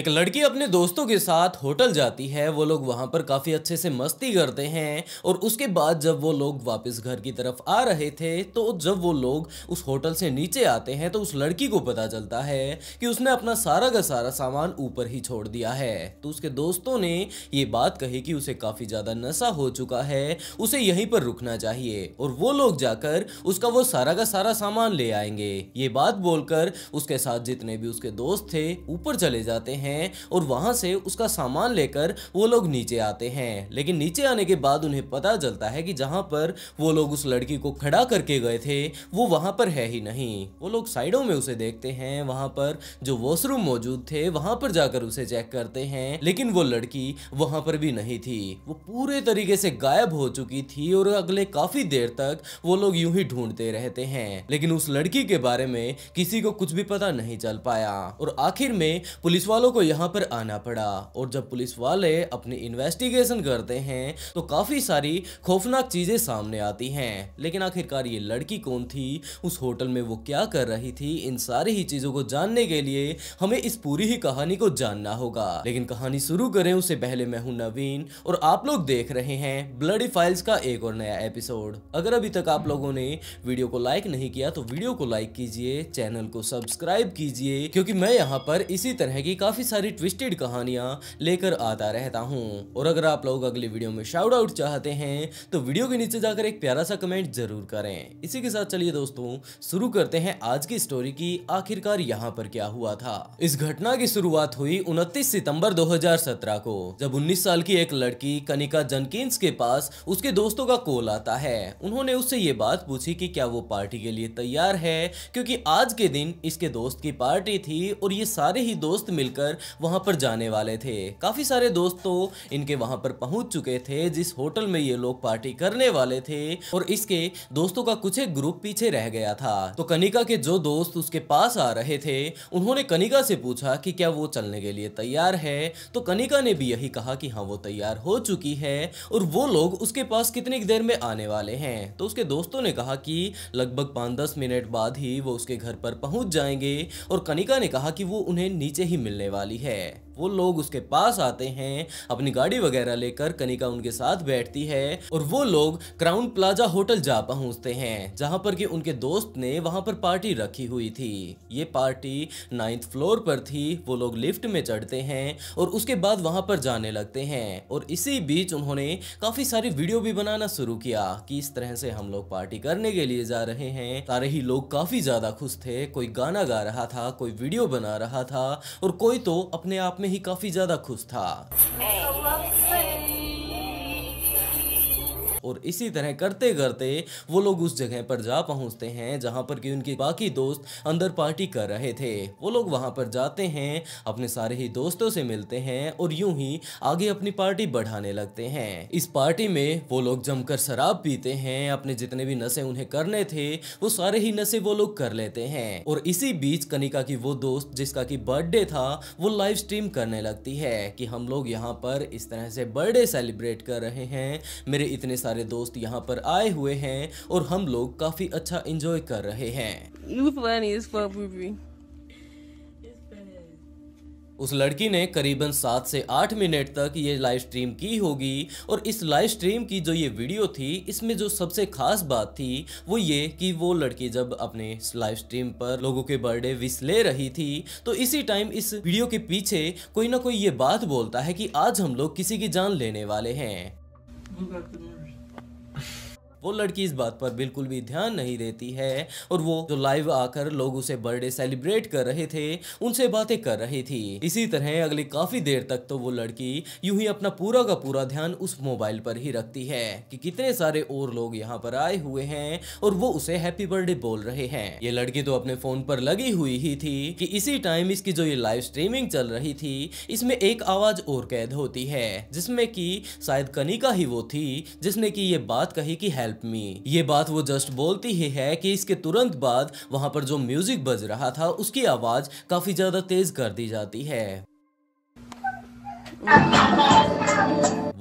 एक लड़की अपने दोस्तों के साथ होटल जाती है वो लोग वहाँ पर काफ़ी अच्छे से मस्ती करते हैं और उसके बाद जब वो लोग वापस घर की तरफ आ रहे थे तो जब वो लोग उस होटल से नीचे आते हैं तो उस लड़की को पता चलता है कि उसने अपना सारा का सारा सामान ऊपर ही छोड़ दिया है तो उसके दोस्तों ने ये बात कही कि उसे काफ़ी ज़्यादा नशा हो चुका है उसे यहीं पर रुकना चाहिए और वो लोग जाकर उसका वो सारा का सारा सामान ले आएंगे ये बात बोलकर उसके साथ जितने भी उसके दोस्त थे ऊपर चले जाते हैं हैं और वहां से उसका सामान लेकर वो लोग नीचे आते हैं लेकिन नीचे आने के बाद उन्हें पता चलता है कि जहां पर वो लोग उस लड़की को खड़ा करके गए थे वो वहां पर है ही नहीं वो लोग साइडों में उसे देखते हैं वहां पर जो वॉशरूम मौजूद थे वहां पर जाकर उसे चेक करते हैं लेकिन वो लड़की वहां पर भी नहीं थी वो पूरे तरीके से गायब हो चुकी थी और अगले काफी देर तक वो लोग यूं ही ढूंढते रहते हैं लेकिन उस लड़की के बारे में किसी को कुछ भी पता नहीं चल पाया और आखिर में पुलिस वालों को यहाँ पर आना पड़ा और जब पुलिस वाले अपनी इन्वेस्टिगेशन करते हैं तो काफ़ी सारी खौफनाक चीज़ें सामने आती हैं लेकिन आखिरकार ये लड़की कौन थी उस होटल में वो क्या कर रही थी इन सारी ही चीज़ों को जानने के लिए हमें इस पूरी ही कहानी को जानना होगा लेकिन कहानी शुरू करें उससे पहले मैं हूँ नवीन और आप लोग देख रहे हैं ब्लडी फाइल्स का एक और नया एपिसोड अगर अभी तक आप लोगों ने वीडियो को लाइक नहीं किया तो वीडियो को लाइक कीजिए चैनल को सब्सक्राइब कीजिए क्योंकि मैं यहाँ पर इसी तरह की काफी काफ़ी सारी ट्विस्टेड कहानियां लेकर आता रहता हूँ और अगर आप लोग अगले वीडियो में शाउट आउट चाहते हैं तो वीडियो के नीचे जाकर एक प्यारा सा कमेंट जरूर करें इसी के साथ चलिए दोस्तों शुरू करते हैं आज की स्टोरी की आखिरकार यहाँ पर क्या हुआ था इस घटना की शुरुआत हुई उनतीस सितम्बर दो को जब उन्नीस साल की एक लड़की कनिका जनकिस के पास उसके दोस्तों का कॉल आता है उन्होंने उससे ये बात पूछी की क्या वो पार्टी के लिए तैयार है क्योंकि आज के दिन इसके दोस्त की पार्टी थी और ये सारे ही दोस्त मिलकर लेकर वहाँ पर जाने वाले थे काफी सारे दोस्त तो इनके वहाँ पर पहुँच चुके थे जिस होटल में ये लोग पार्टी करने वाले थे और इसके दोस्तों का कुछ एक ग्रुप पीछे रह गया था तो कनिका के जो दोस्त उसके पास आ रहे थे उन्होंने कनिका से पूछा कि क्या वो चलने के लिए तैयार है तो कनिका ने भी यही कहा कि हाँ वो तैयार हो चुकी है और वो लोग उसके पास कितनी देर में आने वाले हैं तो उसके दोस्तों ने कहा कि लगभग पाँच दस मिनट बाद ही वो उसके घर पर पहुंच जाएंगे और कनिका ने कहा कि वो उन्हें नीचे ही मिलने वाले वाली है वो लोग उसके पास आते हैं अपनी गाड़ी वगैरह लेकर कनिका उनके साथ बैठती है और वो लोग क्राउन प्लाजा होटल जा पहुंचते हैं जहां पर कि उनके दोस्त ने वहां पर पार्टी रखी हुई थी ये पार्टी नाइन्थ फ्लोर पर थी वो लोग लिफ्ट में चढ़ते हैं और उसके बाद वहां पर जाने लगते हैं और इसी बीच उन्होंने काफी सारी वीडियो भी बनाना शुरू किया कि इस तरह से हम लोग पार्टी करने के लिए जा रहे हैं सारे ही लोग काफी ज्यादा खुश थे कोई गाना गा रहा था कोई वीडियो बना रहा था और कोई तो अपने आप में ही काफी ज्यादा खुश था और इसी तरह करते करते वो लोग उस जगह पर जा पहुंचते हैं जहां पर कि उनके बाकी दोस्त अंदर पार्टी कर रहे थे वो लोग वहां पर जाते हैं अपने सारे ही दोस्तों से मिलते हैं और यूं ही आगे अपनी पार्टी बढ़ाने लगते हैं इस पार्टी में वो लोग जमकर शराब पीते हैं अपने जितने भी नशे उन्हें करने थे वो सारे ही नशे वो लोग कर लेते हैं और इसी बीच कनिका की वो दोस्त जिसका की बर्थडे था वो लाइव स्ट्रीम करने लगती है कि हम लोग यहाँ पर इस तरह से बर्थडे सेलिब्रेट कर रहे हैं मेरे इतने सारे सारे दोस्त यहाँ पर आए हुए हैं और हम लोग काफी अच्छा इंजॉय कर रहे हैं उस लड़की ने करीबन सात से आठ मिनट तक ये लाइव स्ट्रीम की होगी और इस लाइव स्ट्रीम की जो ये वीडियो थी इसमें जो सबसे खास बात थी वो ये कि वो लड़की जब अपने लाइव स्ट्रीम पर लोगों के बर्थडे विश ले रही थी तो इसी टाइम इस वीडियो के पीछे कोई ना कोई ये बात बोलता है कि आज हम लोग किसी की जान लेने वाले हैं वो लड़की इस बात पर बिल्कुल भी ध्यान नहीं देती है और वो जो लाइव आकर लोग उसे बर्थडे सेलिब्रेट कर रहे थे उनसे बातें कर रही थी इसी तरह अगले काफी देर तक तो वो लड़की यूं ही अपना पूरा का पूरा ध्यान उस मोबाइल पर ही रखती है कि कितने सारे और लोग यहाँ पर आए हुए हैं और वो उसे हैप्पी बर्थडे बोल रहे हैं ये लड़की तो अपने फोन पर लगी हुई ही थी कि इसी टाइम इसकी जो ये लाइव स्ट्रीमिंग चल रही थी इसमें एक आवाज और कैद होती है जिसमे की शायद कनिका ही वो थी जिसने की ये बात कही की हेल्प मी ये बात वो जस्ट बोलती ही है कि इसके तुरंत बाद वहां पर जो म्यूजिक बज रहा था उसकी आवाज काफी ज्यादा तेज कर दी जाती है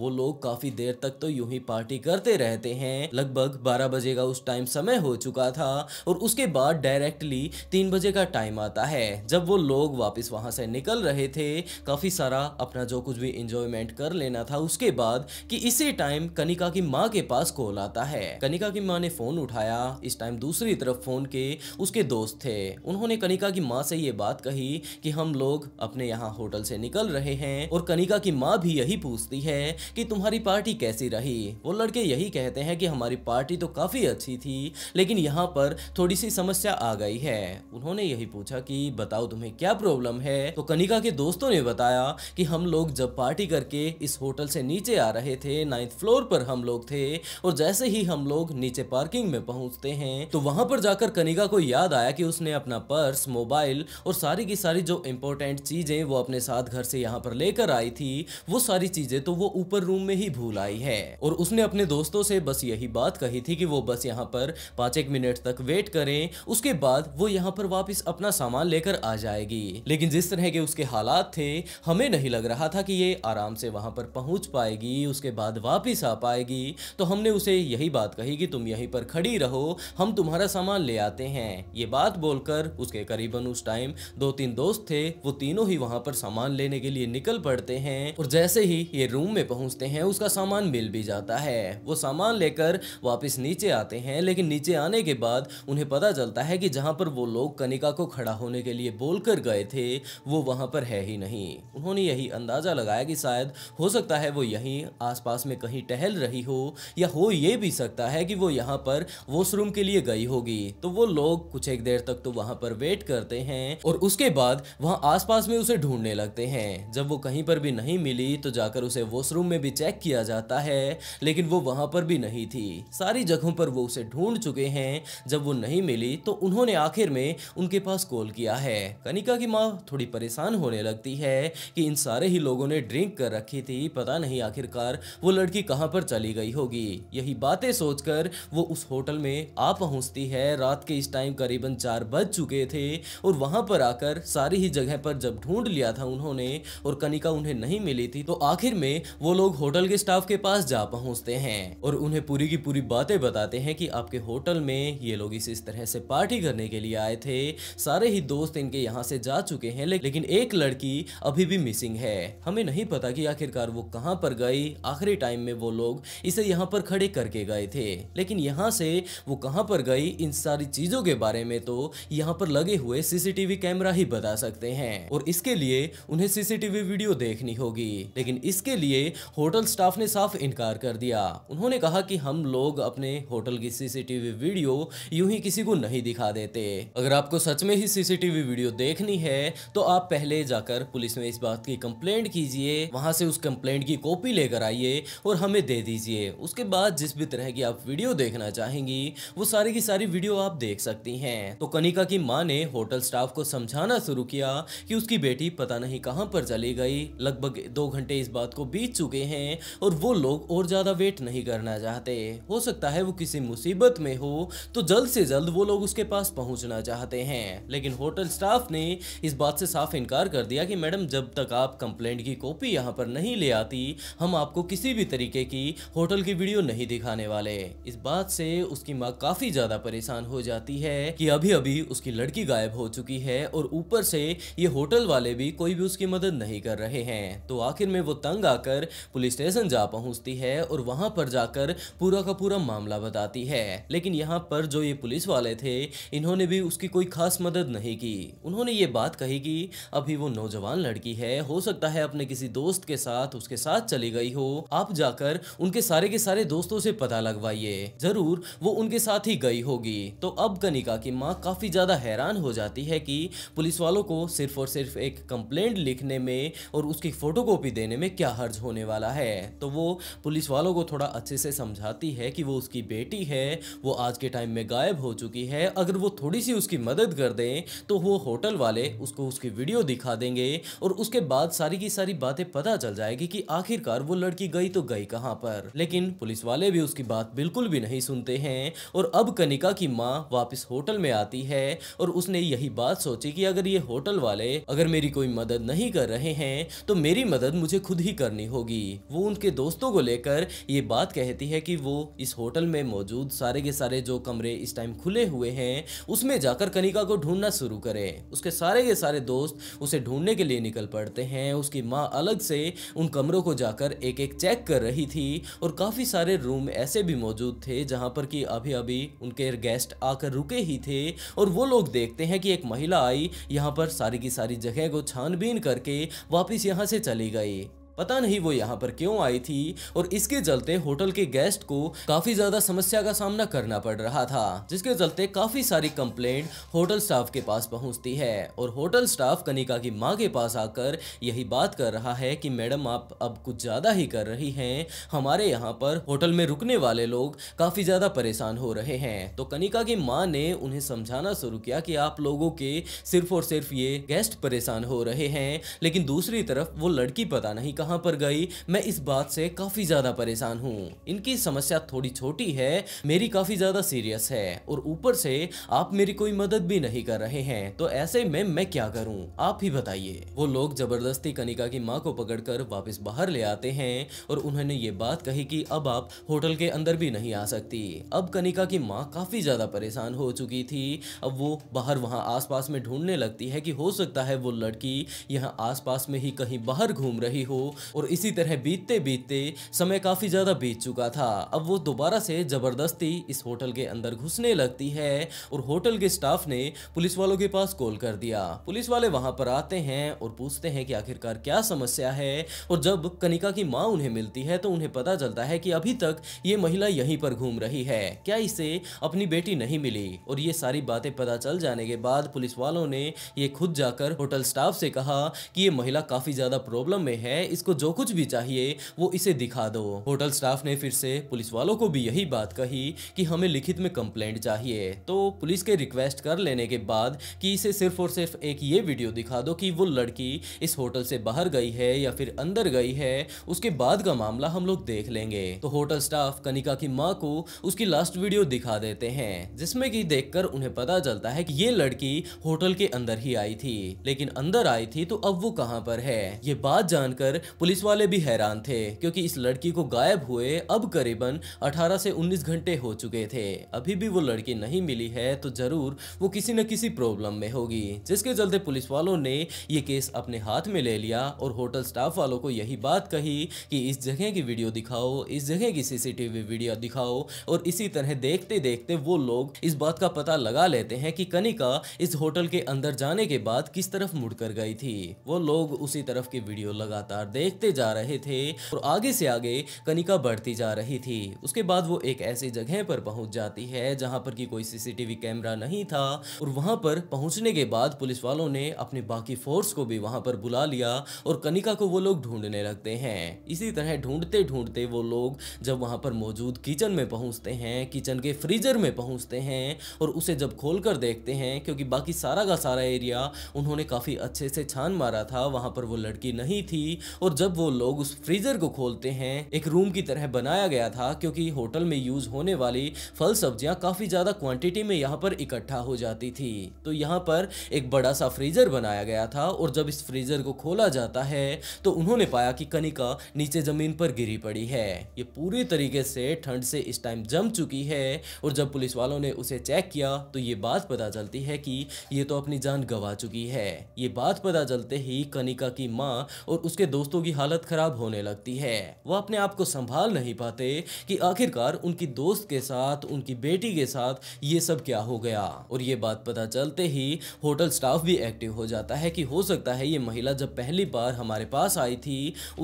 वो लोग काफी देर तक तो यूं ही पार्टी करते रहते हैं लगभग बारह बजे का उस टाइम समय हो चुका था और उसके बाद डायरेक्टली तीन बजे का टाइम आता है जब वो लोग वापस वहां से निकल रहे थे काफी सारा अपना जो कुछ भी इंजॉयमेंट कर लेना था उसके बाद कि इसी टाइम कनिका की माँ के पास कॉल आता है कनिका की माँ ने फोन उठाया इस टाइम दूसरी तरफ फोन के उसके दोस्त थे उन्होंने कनिका की माँ से ये बात कही कि हम लोग अपने यहाँ होटल से निकल रहे हैं और कनिका की माँ भी यही पूछती है कि तुम्हारी पार्टी कैसी रही वो लड़के यही कहते हैं कि हमारी पार्टी तो काफ़ी अच्छी थी लेकिन यहाँ पर थोड़ी सी समस्या आ गई है उन्होंने यही पूछा कि बताओ तुम्हें क्या प्रॉब्लम है तो कनिका के दोस्तों ने बताया कि हम लोग जब पार्टी करके इस होटल से नीचे आ रहे थे नाइन्थ फ्लोर पर हम लोग थे और जैसे ही हम लोग नीचे पार्किंग में पहुंचते हैं तो वहां पर जाकर कनिका को याद आया कि उसने अपना पर्स मोबाइल और सारी की सारी जो इम्पोर्टेंट चीजें वो अपने साथ घर से यहाँ पर लेकर आई थी वो सारी चीजें तो वो ऊपर पर रूम में ही भूल आई है और उसने अपने दोस्तों से बस यही बात कही थी कि वो बस यहाँ पर पांच एक मिनट तक वेट करें उसके बाद वो यहाँ पर वापस अपना सामान लेकर आ जाएगी लेकिन जिस तरह के उसके हालात थे हमें नहीं लग रहा था कि ये आराम से वहां पर पहुंच पाएगी उसके बाद वापिस आ पाएगी तो हमने उसे यही बात कही कि तुम यही पर खड़ी रहो हम तुम्हारा सामान ले आते हैं ये बात बोलकर उसके करीबन उस टाइम दो तीन दोस्त थे वो तीनों ही वहाँ पर सामान लेने के लिए निकल पड़ते हैं और जैसे ही ये रूम में पहुँच पहुंचते हैं उसका सामान मिल भी जाता है वो सामान लेकर वापस नीचे आते हैं लेकिन नीचे आने के बाद उन्हें पता चलता है कि जहां पर वो लोग कनिका को खड़ा होने के लिए बोलकर गए थे वो वहां पर है ही नहीं उन्होंने यही अंदाज़ा लगाया कि शायद हो सकता है वो यहीं आसपास में कहीं टहल रही हो या हो ये भी सकता है कि वो यहाँ पर वॉशरूम के लिए गई होगी तो वो लोग कुछ एक देर तक तो वहां पर वेट करते हैं और उसके बाद वहां आसपास में उसे ढूंढने लगते हैं जब वो कहीं पर भी नहीं मिली तो जाकर उसे वॉशरूम में भी चेक किया जाता है लेकिन वो वहाँ पर भी नहीं थी सारी जगहों पर वो उसे ढूंढ चुके हैं जब वो नहीं मिली तो उन्होंने आखिर में उनके पास कॉल किया है कनिका की माँ थोड़ी परेशान होने लगती है कि इन सारे ही लोगों ने ड्रिंक कर रखी थी पता नहीं आखिरकार वो लड़की कहाँ पर चली गई होगी यही बातें सोचकर वो उस होटल में आ पहुँचती है रात के इस टाइम करीबन चार बज चुके थे और वहाँ पर आकर सारी ही जगह पर जब ढूंढ लिया था उन्होंने और कनिका उन्हें नहीं मिली थी तो आखिर में वो लोग होटल के स्टाफ के पास जा पहुंचते हैं और उन्हें पूरी की पूरी बातें बताते हैं कि आपके होटल में ये लोग इस तरह से पार्टी करने के लिए आए थे सारे ही दोस्त इनके यहाँ से जा चुके हैं लेकिन एक लड़की अभी भी मिसिंग है हमें नहीं पता कि आखिरकार वो कहाँ पर गई आखिरी टाइम में वो लोग इसे यहाँ पर खड़े करके गए थे लेकिन यहाँ से वो कहाँ पर गई इन सारी चीजों के बारे में तो यहाँ पर लगे हुए सीसीटीवी कैमरा ही बता सकते हैं और इसके लिए उन्हें सीसीटीवी वीडियो देखनी होगी लेकिन इसके लिए होटल स्टाफ ने साफ इनकार कर दिया उन्होंने कहा कि हम लोग अपने होटल की सीसीटीवी वीडियो यूं ही किसी को नहीं दिखा देते अगर आपको सच में ही सीसीटीवी वीडियो देखनी है तो आप पहले जाकर पुलिस में इस बात की कंप्लेंट कीजिए वहां से उस कंप्लेंट की कॉपी लेकर आइए और हमें दे दीजिए उसके बाद जिस भी तरह की आप वीडियो देखना चाहेंगी वो सारी की सारी वीडियो आप देख सकती हैं तो कनिका की माँ ने होटल स्टाफ को समझाना शुरू किया कि उसकी बेटी पता नहीं कहाँ पर चली गई लगभग दो घंटे इस बात को बीत चुके होते हैं और वो लोग और ज़्यादा वेट नहीं करना चाहते हो सकता है वो किसी मुसीबत में हो तो जल्द से जल्द वो लोग उसके पास पहुंचना चाहते हैं लेकिन होटल स्टाफ ने इस बात से साफ इनकार कर दिया कि मैडम जब तक आप कंप्लेंट की कॉपी यहाँ पर नहीं ले आती हम आपको किसी भी तरीके की होटल की वीडियो नहीं दिखाने वाले इस बात से उसकी माँ काफ़ी ज़्यादा परेशान हो जाती है कि अभी अभी उसकी लड़की गायब हो चुकी है और ऊपर से ये होटल वाले भी कोई भी उसकी मदद नहीं कर रहे हैं तो आखिर में वो तंग आकर पुलिस स्टेशन जा पहुंचती है और वहां पर जाकर पूरा का पूरा मामला बताती है लेकिन यहाँ पर जो ये पुलिस वाले थे इन्होंने भी उसकी कोई खास मदद नहीं की उन्होंने ये बात कही कि अभी वो नौजवान लड़की है हो सकता है अपने किसी दोस्त के साथ उसके साथ चली गई हो आप जाकर उनके सारे के सारे दोस्तों से पता लगवाइए जरूर वो उनके साथ ही गई होगी तो अब कनिका की माँ काफी ज्यादा हैरान हो जाती है कि पुलिस वालों को सिर्फ और सिर्फ एक कंप्लेंट लिखने में और उसकी फोटोकॉपी देने में क्या हर्ज होने वाला वाला है तो वो पुलिस वालों को थोड़ा अच्छे से समझाती है कि वो उसकी बेटी है वो आज के टाइम में गायब हो चुकी है अगर वो थोड़ी सी उसकी मदद कर दें तो वो होटल वाले उसको उसकी वीडियो दिखा देंगे और उसके बाद सारी की सारी बातें पता चल जाएगी कि आखिरकार वो लड़की गई तो गई कहाँ पर लेकिन पुलिस वाले भी उसकी बात बिल्कुल भी नहीं सुनते हैं और अब कनिका की माँ वापस होटल में आती है और उसने यही बात सोची कि अगर ये होटल वाले अगर मेरी कोई मदद नहीं कर रहे हैं तो मेरी मदद मुझे खुद ही करनी होगी थी वो उनके दोस्तों को लेकर ये बात कहती है कि वो इस होटल में मौजूद सारे के सारे जो कमरे इस टाइम खुले हुए हैं उसमें जाकर कनिका को ढूंढना शुरू करें उसके सारे के सारे दोस्त उसे ढूंढने के लिए निकल पड़ते हैं उसकी माँ अलग से उन कमरों को जाकर एक एक चेक कर रही थी और काफ़ी सारे रूम ऐसे भी मौजूद थे जहाँ पर कि अभी अभी उनके गेस्ट आकर रुके ही थे और वो लोग देखते हैं कि एक महिला आई यहाँ पर सारी की सारी जगह को छानबीन करके वापस यहाँ से चली गई पता नहीं वो यहाँ पर क्यों आई थी और इसके चलते होटल के गेस्ट को काफी ज्यादा समस्या का सामना करना पड़ रहा था जिसके चलते काफी सारी कंप्लेंट होटल स्टाफ के पास पहुंचती है और होटल स्टाफ कनिका की माँ के पास आकर यही बात कर रहा है कि मैडम आप अब कुछ ज्यादा ही कर रही हैं हमारे यहाँ पर होटल में रुकने वाले लोग काफी ज्यादा परेशान हो रहे हैं तो कनिका की माँ ने उन्हें समझाना शुरू किया कि आप लोगों के सिर्फ और सिर्फ ये गेस्ट परेशान हो रहे हैं लेकिन दूसरी तरफ वो लड़की पता नहीं कहा कहां पर गई मैं इस बात से काफ़ी ज़्यादा परेशान हूँ इनकी समस्या थोड़ी छोटी है मेरी काफ़ी ज़्यादा सीरियस है और ऊपर से आप मेरी कोई मदद भी नहीं कर रहे हैं तो ऐसे में मैं क्या करूँ आप ही बताइए वो लोग जबरदस्ती कनिका की माँ को पकड़कर वापस बाहर ले आते हैं और उन्होंने ये बात कही कि अब आप होटल के अंदर भी नहीं आ सकती अब कनिका की माँ काफ़ी ज़्यादा परेशान हो चुकी थी अब वो बाहर वहाँ आसपास में ढूंढने लगती है कि हो सकता है वो लड़की यहाँ आसपास में ही कहीं बाहर घूम रही हो और इसी तरह बीतते बीतते समय काफ़ी ज़्यादा बीत चुका था अब वो दोबारा से ज़बरदस्ती इस होटल के अंदर घुसने लगती है और होटल के स्टाफ ने पुलिस वालों के पास कॉल कर दिया पुलिस वाले वहां पर आते हैं और पूछते हैं कि आखिरकार क्या समस्या है और जब कनिका की माँ उन्हें मिलती है तो उन्हें पता चलता है कि अभी तक ये महिला यहीं पर घूम रही है क्या इसे अपनी बेटी नहीं मिली और ये सारी बातें पता चल जाने के बाद पुलिस वालों ने ये खुद जाकर होटल स्टाफ से कहा कि ये महिला काफ़ी ज़्यादा प्रॉब्लम में है इस इसको जो कुछ भी चाहिए वो इसे दिखा दो होटल स्टाफ ने फिर से पुलिस वालों को भी यही बात कही कि हमें लिखित में कंप्लेंट चाहिए तो पुलिस के रिक्वेस्ट कर लेने के बाद कि इसे सिर्फ और सिर्फ एक ये वीडियो दिखा दो कि वो लड़की इस होटल से बाहर गई है या फिर अंदर गई है उसके बाद का मामला हम लोग देख लेंगे तो होटल स्टाफ कनिका की माँ को उसकी लास्ट वीडियो दिखा देते हैं जिसमे की देख उन्हें पता चलता है की ये लड़की होटल के अंदर ही आई थी लेकिन अंदर आई थी तो अब वो कहाँ पर है ये बात जानकर पुलिस वाले भी हैरान थे क्योंकि इस लड़की को गायब हुए अब करीबन 18 से 19 घंटे हो चुके थे अभी भी वो लड़की नहीं मिली है तो ज़रूर वो किसी न किसी प्रॉब्लम में होगी जिसके चलते पुलिस वालों ने ये केस अपने हाथ में ले लिया और होटल स्टाफ वालों को यही बात कही कि इस जगह की वीडियो दिखाओ इस जगह की सीसीटीवी वीडियो दिखाओ और इसी तरह देखते देखते वो लोग इस बात का पता लगा लेते हैं कि कनिका इस होटल के अंदर जाने के बाद किस तरफ मुड़ कर गई थी वो लोग उसी तरफ की वीडियो लगातार देख देखते जा रहे थे और आगे से आगे कनिका बढ़ती जा रही थी उसके बाद वो एक ऐसी जगह पर पहुंच जाती है जहां पर कि कोई सीसीटीवी कैमरा नहीं था और वहां पर पहुंचने के बाद पुलिस वालों ने अपने बाकी फोर्स को भी वहां पर बुला लिया और कनिका को वो लोग ढूंढने लगते हैं इसी तरह ढूंढते ढूंढते वो लोग जब वहां पर मौजूद किचन में पहुंचते हैं किचन के फ्रीजर में पहुंचते हैं और उसे जब खोल कर देखते हैं क्योंकि बाकी सारा का सारा एरिया उन्होंने काफ़ी अच्छे से छान मारा था वहां पर वो लड़की नहीं थी और और जब वो लोग उस फ्रीजर को खोलते हैं एक रूम की तरह बनाया गया था क्योंकि होटल में यूज होने वाली फल सब्जियां काफी ज्यादा क्वांटिटी में यहाँ पर इकट्ठा हो जाती थी तो यहाँ पर एक बड़ा सा फ्रीजर बनाया गया था और जब इस फ्रीजर को खोला जाता है तो उन्होंने पाया कि कनिका नीचे जमीन पर गिरी पड़ी है ये पूरी तरीके से ठंड से इस टाइम जम चुकी है और जब पुलिस वालों ने उसे चेक किया तो ये बात पता चलती है कि ये तो अपनी जान गंवा चुकी है ये बात पता चलते ही कनिका की माँ और उसके दोस्तों दोस्तों की हालत खराब होने लगती है वो अपने आप को संभाल नहीं पाते कि आखिरकार उनकी दोस्त के साथ उनकी बेटी के साथ ये सब क्या हो गया और ये बात पता चलते ही होटल स्टाफ भी एक्टिव हो जाता है कि हो सकता है ये महिला जब पहली बार हमारे पास आई थी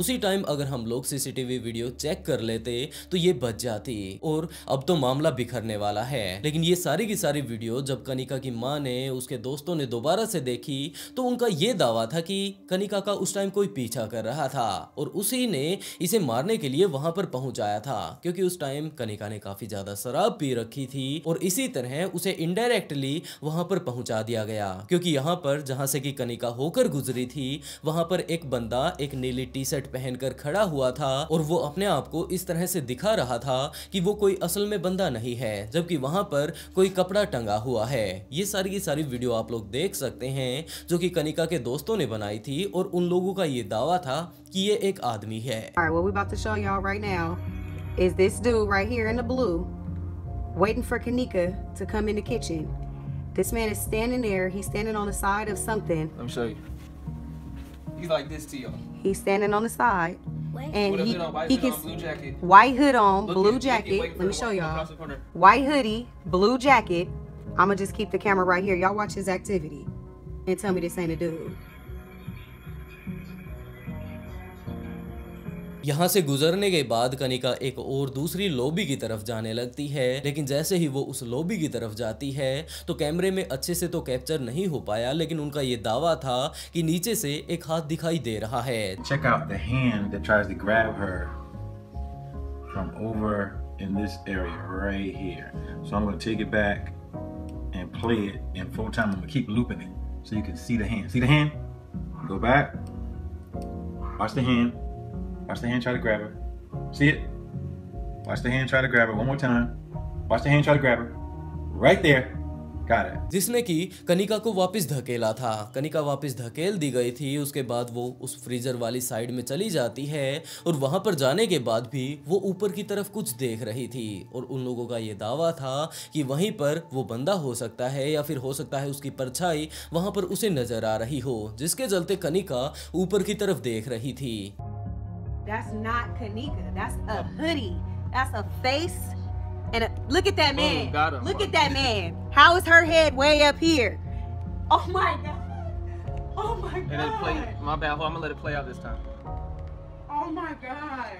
उसी टाइम अगर हम लोग सीसीटीवी वीडियो चेक कर लेते तो ये बच जाती और अब तो मामला बिखरने वाला है लेकिन ये सारी की सारी वीडियो जब कनिका की माँ ने उसके दोस्तों ने दोबारा से देखी तो उनका ये दावा था कि कनिका का उस टाइम कोई पीछा कर रहा रहा था और उसी ने इसे मारने के लिए वहां पर पहुंचाया था क्योंकि उस टाइम कनिका ने काफी ज्यादा शराब पी रखी थी और इसी तरह उसे इनडायरेक्टली वहां पर पहुंचा दिया गया क्योंकि यहाँ पर जहां से कि कनिका होकर गुजरी थी वहां पर एक बंदा एक नीली टी शर्ट पहनकर खड़ा हुआ था और वो अपने आप को इस तरह से दिखा रहा था कि वो कोई असल में बंदा नहीं है जबकि वहां पर कोई कपड़ा टंगा हुआ है ये सारी की सारी वीडियो आप लोग देख सकते हैं जो कि कनिका के दोस्तों ने बनाई थी और उन लोगों का ये दावा था कि ये एक आदमी है All right, what we about to show y'all right now is this dude right here in the blue waiting for Kanika to come in the kitchen. This man is standing there. He's standing on the side of something. Let me show you. He's like this to y'all. He's standing on the side. What? And he, he can on, blue jacket. white hood on, blue jacket. Let me show y'all. White hoodie, blue jacket. I'ma just keep the camera right here. Y'all watch his activity and tell me this ain't a dude. यहाँ से गुजरने के बाद कनिका एक और दूसरी lobby की तरफ जाने लगती है लेकिन जैसे ही वो उस लोबी की तरफ जाती है तो कैमरे में अच्छे से तो कैप्चर नहीं हो पाया लेकिन उनका ये दावा था कि नीचे से एक हाथ दिखाई दे रहा है go back watch the hand Watch the hand try to grab her. See it? Watch the hand try to grab her one more time. Watch the hand try to grab her. Right there. जिसने कि कनिका को वापस धकेला था कनिका वापस धकेल दी गई थी उसके बाद वो उस फ्रीजर वाली साइड में चली जाती है और वहां पर जाने के बाद भी वो ऊपर की तरफ कुछ देख रही थी और उन लोगों का ये दावा था कि वहीं पर वो बंदा हो सकता है या फिर हो सकता है उसकी परछाई वहां पर उसे नजर आ रही हो जिसके चलते कनिका ऊपर की तरफ देख रही थी That's not Kanika. That's a hoodie. That's a face. And a, look at that oh, man. look at that man. How is her head way up here? Oh my god. Oh my god. And play. My bad. I'm gonna let it play out this time. Oh my god.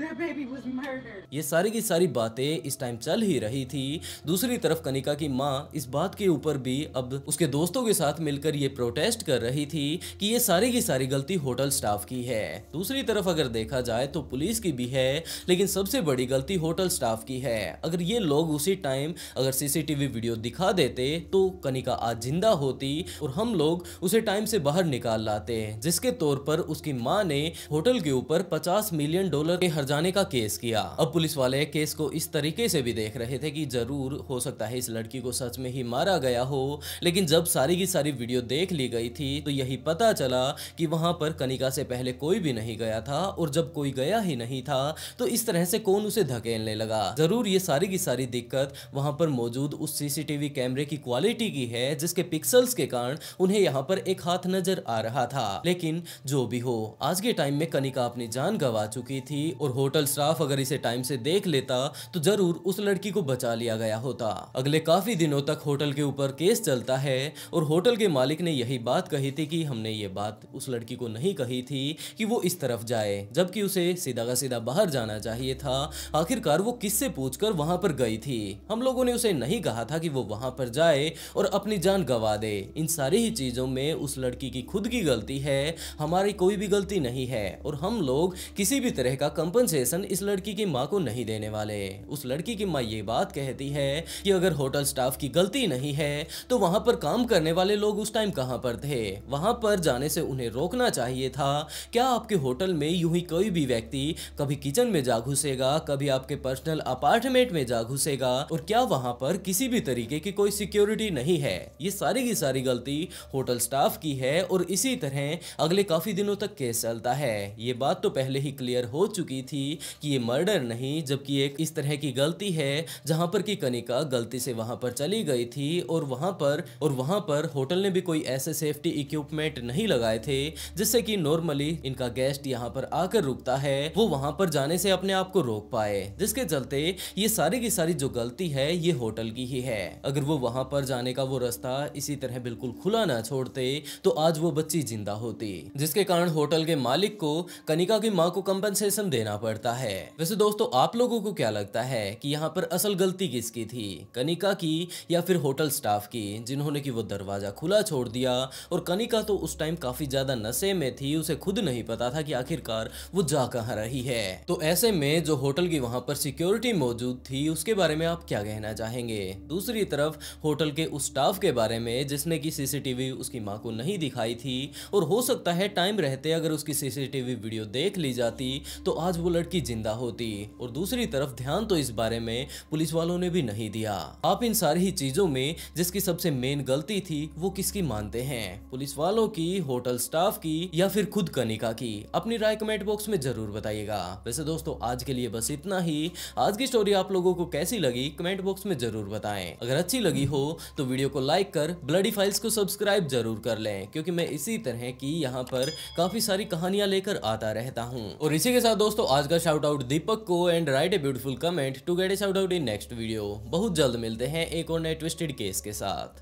ये सारी की सारी बातें इस time चल ही रही थी दूसरी तरफ कनिका की माँ इस बात के ऊपर भी अब उसके दोस्तों के साथ मिलकर ये प्रोटेस्ट कर रही थी कि ये सारी की सारी गलती होटल स्टाफ की है दूसरी तरफ अगर देखा जाए तो पुलिस की भी है लेकिन सबसे बड़ी गलती होटल स्टाफ की है अगर ये लोग उसी टाइम अगर सीसीटीवी वीडियो दिखा देते तो कनिका आज जिंदा होती और हम लोग उसे टाइम से बाहर निकाल लाते जिसके तौर पर उसकी माँ ने होटल के ऊपर पचास मिलियन डॉलर के हर जाने का केस किया अब पुलिस वाले केस को इस तरीके से भी देख रहे थे कि जरूर हो सकता है इस लड़की को सच में ही मारा गया हो लेकिन जब सारी की सारी वीडियो देख ली गई थी तो यही पता चला कि वहां पर कनिका से पहले कोई भी नहीं गया था और जब कोई गया ही नहीं था तो इस तरह से कौन उसे धकेलने लगा जरूर ये सारी की सारी दिक्कत वहां पर मौजूद उस सीसीटीवी कैमरे की क्वालिटी की है जिसके पिक्सल्स के कारण उन्हें यहाँ पर एक हाथ नजर आ रहा था लेकिन जो भी हो आज के टाइम में कनिका अपनी जान गंवा चुकी थी और होटल स्टाफ अगर इसे टाइम से देख लेता तो जरूर उस लड़की को बचा लिया गया होता अगले काफी दिनों तक होटल के ऊपर केस चलता है और होटल के मालिक ने यही बात कही थी कि हमने ये बात उस लड़की को नहीं कही थी कि वो इस तरफ जाए जबकि उसे सीधा का सीधा बाहर जाना चाहिए था आखिरकार वो किससे पूछकर वहां पर गई थी हम लोगों ने उसे नहीं कहा था कि वो वहां पर जाए और अपनी जान गवा दे इन सारी ही चीजों में उस लड़की की खुद की गलती है हमारी कोई भी गलती नहीं है और हम लोग किसी भी तरह का कंपन कंपनसेशन इस लड़की की माँ को नहीं देने वाले उस लड़की की माँ ये बात कहती है कि अगर होटल स्टाफ की गलती नहीं है तो वहाँ पर काम करने वाले लोग उस टाइम कहाँ पर थे वहाँ पर जाने से उन्हें रोकना चाहिए था क्या आपके होटल में यूं ही कोई भी व्यक्ति कभी किचन में जा घुसेगा कभी आपके पर्सनल अपार्टमेंट में जा घुसेगा और क्या वहाँ पर किसी भी तरीके की कोई सिक्योरिटी नहीं है ये सारी की सारी गलती होटल स्टाफ की है और इसी तरह अगले काफी दिनों तक केस चलता है ये बात तो पहले ही क्लियर हो चुकी थी की कि ये मर्डर नहीं जबकि एक इस तरह की गलती है जहाँ पर कि कनिका गलती से वहाँ पर चली गई थी और वहाँ पर और वहाँ पर होटल ने भी कोई ऐसे सेफ्टी इक्विपमेंट नहीं लगाए थे जिससे कि नॉर्मली इनका गेस्ट यहाँ पर आकर रुकता है वो वहां पर जाने से अपने आप को रोक पाए जिसके चलते ये सारी की सारी जो गलती है ये होटल की ही है अगर वो वहाँ पर जाने का वो रास्ता इसी तरह बिल्कुल खुला ना छोड़ते तो आज वो बच्ची जिंदा होती जिसके कारण होटल के मालिक को कनिका की माँ को कंपनसेशन देना पड़ता है वैसे दोस्तों आप लोगों को क्या लगता है कि यहाँ पर असल गलती किसकी थी कनिका की या फिर होटल स्टाफ की जिन्होंने कि वो दरवाजा खुला छोड़ दिया और कनिका तो उस टाइम काफी ज्यादा नशे में थी उसे खुद नहीं पता था कि आखिरकार वो जा कहा रही है तो ऐसे में जो होटल की वहां पर सिक्योरिटी मौजूद थी उसके बारे में आप क्या कहना चाहेंगे दूसरी तरफ होटल के उस स्टाफ के बारे में जिसने की सीसीटीवी उसकी माँ को नहीं दिखाई थी और हो सकता है टाइम रहते अगर उसकी सीसीटीवी वीडियो देख ली जाती तो आज वो वो लड़की जिंदा होती और दूसरी तरफ ध्यान तो इस बारे में पुलिस वालों ने भी नहीं दिया आप इन सारी ही चीजों में जिसकी सबसे मेन गलती थी वो किसकी मानते हैं पुलिस वालों की होटल स्टाफ की या फिर खुद कनिका की अपनी राय कमेंट बॉक्स में जरूर बताइएगा वैसे दोस्तों आज के लिए बस इतना ही आज की स्टोरी आप लोगों को कैसी लगी कमेंट बॉक्स में जरूर बताएं अगर अच्छी लगी हो तो वीडियो को लाइक कर ब्लडी फाइल्स को सब्सक्राइब जरूर कर लें क्योंकि मैं इसी तरह की यहाँ पर काफी सारी कहानियां लेकर आता रहता हूँ और इसी के साथ दोस्तों आज का शाउट आउट दीपक को and write a beautiful comment to get a shout out in next video बहुत जल्द मिलते हैं एक और नए ट्विस्टेड केस के साथ